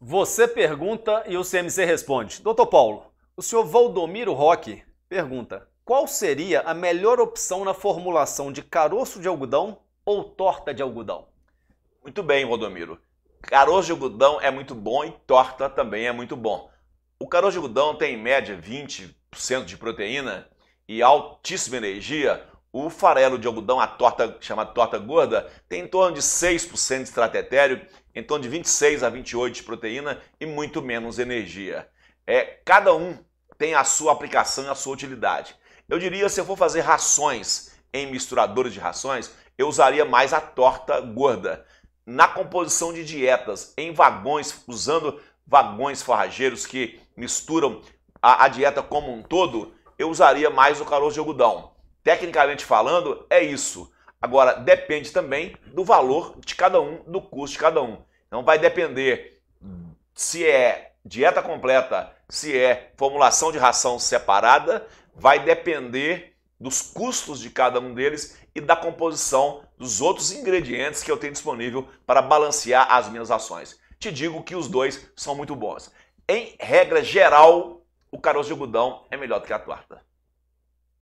Você pergunta e o CMC responde. Doutor Paulo, o senhor Valdomiro Roque pergunta: qual seria a melhor opção na formulação de caroço de algodão ou torta de algodão? Muito bem, Valdomiro. Caroço de algodão é muito bom e torta também é muito bom. O caroço de algodão tem em média 20% de proteína e altíssima energia, o farelo de algodão, a torta chamada torta gorda, tem em torno de 6% de extrato etéreo, em torno de 26 a 28 de proteína e muito menos energia. É, cada um tem a sua aplicação e a sua utilidade. Eu diria, se eu for fazer rações em misturadores de rações, eu usaria mais a torta gorda. Na composição de dietas, em vagões, usando vagões forrageiros que misturam a, a dieta como um todo, eu usaria mais o calor de algodão. Tecnicamente falando, é isso. Agora, depende também do valor de cada um, do custo de cada um. Então, vai depender se é dieta completa, se é formulação de ração separada, vai depender dos custos de cada um deles e da composição dos outros ingredientes que eu tenho disponível para balancear as minhas ações. Te digo que os dois são muito bons. Em regra geral, o caroço de algodão é melhor do que a torta.